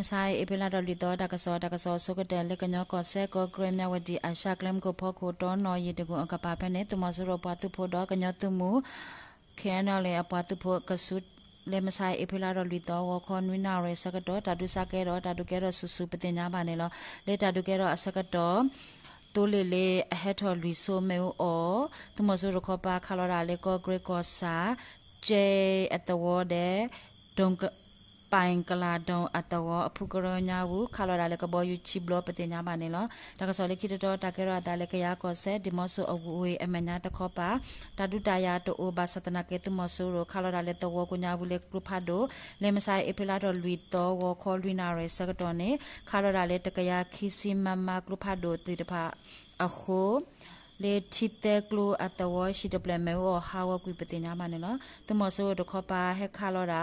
မဆိုင်အပလာတော်လီတော်တကဆော တကဆောဆုကတဲ့လက်ကညောကောဆဲကောဂရမြဝတီအရှာကလမ်ကိုဖောကိုတော်နော်ရတကူအကပါဖဲနဲ့တမဆူရောပတ်သူဖို့တော်ကညောသူမူခဲနော်လေအပတ်သူဖို့ကဆုလေမဆိုင်အဖေလာတော့လူတော်ဝခွန်နွိနာရဲစကတော့တာတုစကဲတော့တာတုကဲတော့ဆူဆူပတင်ညာပါနေလောလေတာတုကဲတော့အစကတော့တိုးလေလေအဟက်တော်လူဆိုမေအောသူမဆိုရခပါခလာရလေကောဂရကောစာဂျေအတဝေါ်တဲ့ဒုံကပိုင်ကလာဒုံအတဝအဖုကရညာဝခလာရလကဘောယူချီဘလပတင်ညာမနေလတကစောလေခိတတော်တကရတာလေကရကောဆက်ဒီမဆုအဝေအမညာတခောပါတဒုတယာတောဘာသတနာကေတမဆုရခလာရလေတဝကညာဝလေကရဖာဒိုလေမဆိုင်အပလာတော်လွီတော်ဝခောလွီနာရစကတော်နေခလာရလေတကရခိစီမမကရဖာဒိုတိတဖာအခုလေတီတဲကလိုအတဝရှိတပလမဲဝဟာဝကွေပတင်ညာမနေလတမဆုရတခောပါဟေခလာရာ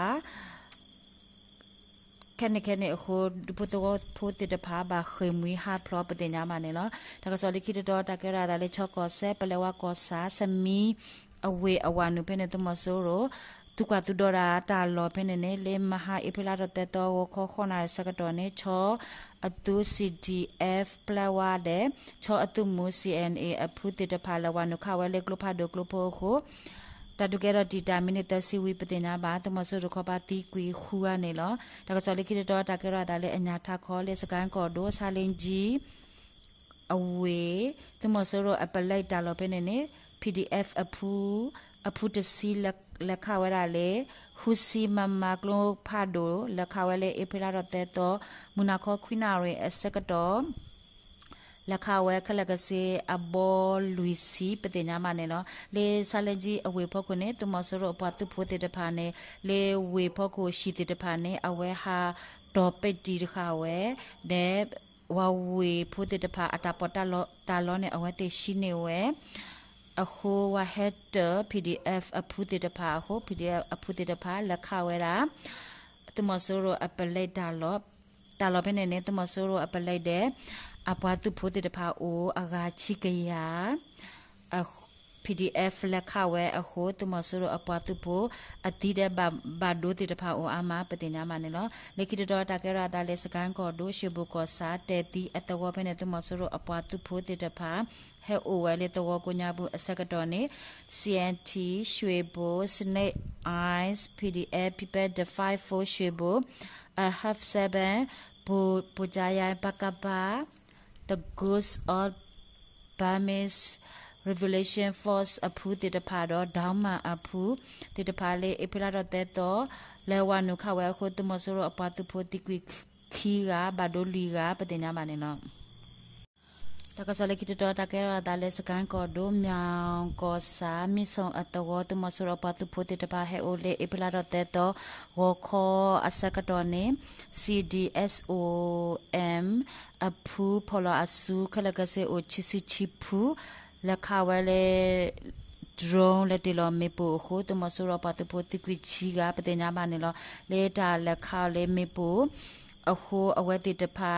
แค่ในแค่ในโอ้โหดูพุทธก็พูดติดภาบาเคยมุยฮาพรอปฏิญญามาเนี่ยเนาะถ้าก็สอลิคิดดอตาเกราดาเลชอกอเซปเลวากอสาสมีอเวอวานุเพนตุมโซโรตุกาตุดอราตาลอเพนเนเลมหาอิพลาตเตตอวคอคอนาสกดอเนชอအတူ CDF ပလဝတဲ့ချောအတူမူ CNA အဖူတိတဖာလဝနခဝဲလေကလဖာဒိုကလဖိုခိုတတုကဲတော့ဒီတာမီနီတစီဝီပတင်နာပါတမဆုရခပါတီကွီခူကနေလောဒါကစောလိခိတော့တာကဲရတာလေအညာထခေါ်လေစကန်ကော်ဒိုဆာလင်ဂျီအဝေးတမဆုရအပလိုက်တာလောပဲနေနေ PDF အဖူအဖူတစီလက်လက်ခဝရလေဟူစီမမကလိုဖာဒိုလက်ခဝလေအဖေလာတော့တဲတော့မူနာခေါ်ခွိနာရဲအစကတော်လခဝဲခလကစေအဘောလူစီပတိညာမနဲ့နော်လေဆာလကြီးအဝေဖို့ခုနဲ့သူမဆရဘသူဖို့တဲ့တဖာနဲ့လေဝေဖို့ကိုရှိတဲ့တဖာနဲ့အဝဲဟာတော့ပက်တီတခါဝဲတဲ့ wawe pute de pa atapota lo talon e awate shine we a ho wa head pdf a pute de pa ho pdf a pute de pa la kawera tomosoro a peleta lo တာလောပဲနဲ့နဲ့တမဆိုးရောအပလိုက်တဲ့အပွားသူဖိုးတဲ့တဖာအိုအဂါချိကရအခု PDF လက်ခဝဲအခုသူမဆူရအပွားသူပိုအတိတဲ့ဘာဘာဒိုတိတဖာအိုအာမပတင်ညာမနေလောလေခိတတော်တာကရတာလေစကန်ကောဒိုရှိဘုကောစာတဲတီအတဝဘဲနဲ့သူမဆူရအပွားသူဖိုတိတဖာဟဲအိုဝဲလေတော်ကိုညာဘူးအစကတော်နေ CNT ရွှေဘို Snake Eyes PDF People the 5 for ရွှေဘို I have 7ဘူပူဇာယပကပါ the goose or bamis revelation force အဖူတေတဖာတော့ဒေါမန်အဖူတေတဖာလေးအဖိလာတော့တဲတော့လဲဝါနုခဝဲခုတမဆိုရအပတ်ဖို့တိကွီခီကဘာဒိုလီကပတင်ညာမနေနော်တကဆလကီတောတကရဒါလဲစကန်ကောဒိုမြောင်ကောစာမီဆုံအတောတမဆရပတ်ဖို့တပါဟဲအိုလေအပလာရတဲတော့ဝခောအစကတော်နေ CDSOM အဖူဖော်လာအဆူခလကစေအိုချီစီချီဖူလခဝဲလေ drone လက်တလောမေပိုအခုတမဆူရပတ်ပိုတိကွချီကပတင်ညာမနေလောလေတာလခလေမေပိုအခုအဝဲတိတဖာ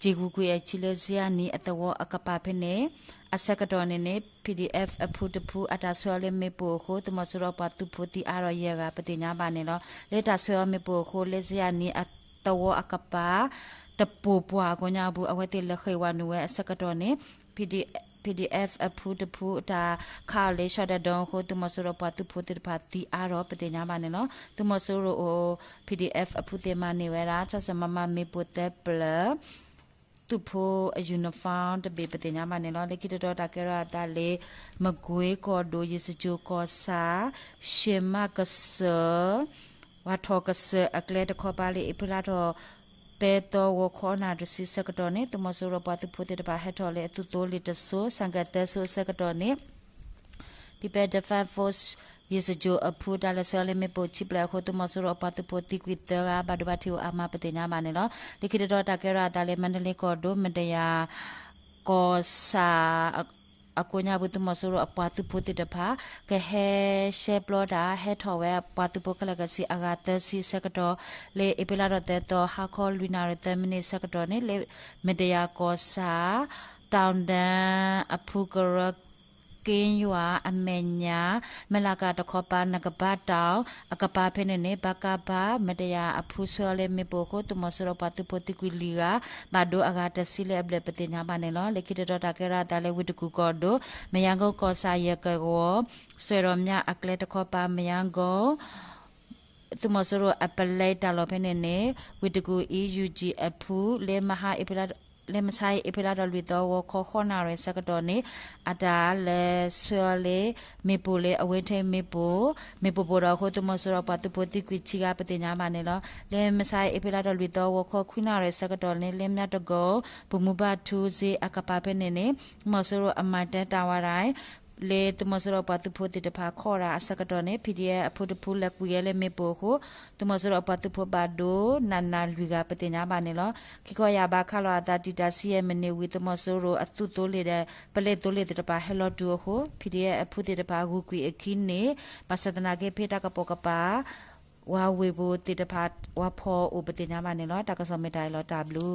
ဂျီဂူကွေချီလေဇီယာနီအတဝအကပဖနေအစကတော်နေနေ PDF အဖူတဖူအတာဆွဲလေးမေပိုကိုတမဆူရပတ်သူပိုတီအာရရကပတင်ညာပါနေလောလေတာဆွဲမေပိုကိုလေဇီယာနီအတဝအကပတပူပွားကိုညာဘူးအဝဲတိလခေဝနူဝဲအစကတော်နေ PDF PDF အဖူတဖူတာခါလေးရှတာဒုံခိုသူမဆူရပတူဖူတိပါတီအာရောပတိညာမနေနော်သူမဆူရအို PDF အဖူတေမနေဝဲရာချက်စမမမေပိုတက်ပလသူဖိုအယူနီဖောင်းတပေပတိညာမနေလောလက်ခိတတော်တာကရတာလေမကွေးကော်ဒိုရစဂျိုကောစာရှေမကဆဝါထောကဆအကလေတခောပါလေအပလာတော်ပေတောဝခေါနာရစီစကတော်နေတမဆိုရပတ်ဖုတေတပါဟက်တော်လေတူတိုလီတဆိုစံကတဆိုစကတော်နေ prepare the five force yes jo apu dala sole me po chipla ho to masuro pat po tikwitera badbati o ama petenya mane lo likhi do ta kera dale mandale ko do medya ko sa အကိုညာဘူးတမဆိုရအပွားသူပိုတိတဖာကဟဲရှေပလောတာဟဲထော်ဝဲပွားသူပိုကလကစီအဂါတစီစကတော်လေအပလာရတဲ့တော့ဟာခေါ်လူနာရတဲ့မနေစကတော်နဲ့လေမတရာကောစာတောင်တန်အဖူကရကင်းရွာအမညာမလာကတခေါ်ပါနကပါတောင်အကပါဖဲနေနေဘကပါမတရားအဖူဆောလဲမေပိုကိုတမဆရပတူပတိကူလီကဘာဒိုအဂါတစီလဲဘလပတိညာပါနေလောလေခိတတော်တာကရတာလဲဝိတကူကောဒိုမယံကောကောစာယကောဆွေရောမြအကလက်တခေါ်ပါမယံကောသူမဆိုရအပလက်တာလောဖဲနေနေဝိတကူ EUG အဖူလေမဟာအပလက်လေမဆိုင်အဖေလာတော်လူတော်ကိုခေါ်ခေါ်နာရဲစကတော်နေအတားလေဆွေလေမေပူလေအဝင်းထိန်မေပူမေပူပေါ်တော်ခိုတမဆရပတ်ပတိကွချီကပတိညာမနေလောလေမဆိုင်အဖေလာတော်လူတော်ကိုခေါ်ခွနာရဲစကတော်နေလေမြတ်တကောဘုံမဘထူစေအကပပဲနေနေမဆရအမတတာဝရိုင်းလေတမစရပတုဖို့တိတဖာခေါ်ရာအစကတော့နေ PDF အဖို့တဖူလက်ကူရဲလေမေပိုကိုတမစရပတုဖို့ဘာဒိုနာနာလူကပတင်ညာပါနေလောခိခောရဘာခလာတာတီတာစီယမနေဝီတမစရအတုတိုးလေတဲ့ပလက်တိုးလေတိတဖာဟဲလိုတူကို PDF အဖို့တိတဖာဂူကွီအခင်းနေပါစဒနာကေဖေတာကပေါကပါဝါဝေဘိုတိတဖာဝါဖောဥပတိညာမနေလောတကဆမေတိုင်လောတဘလူး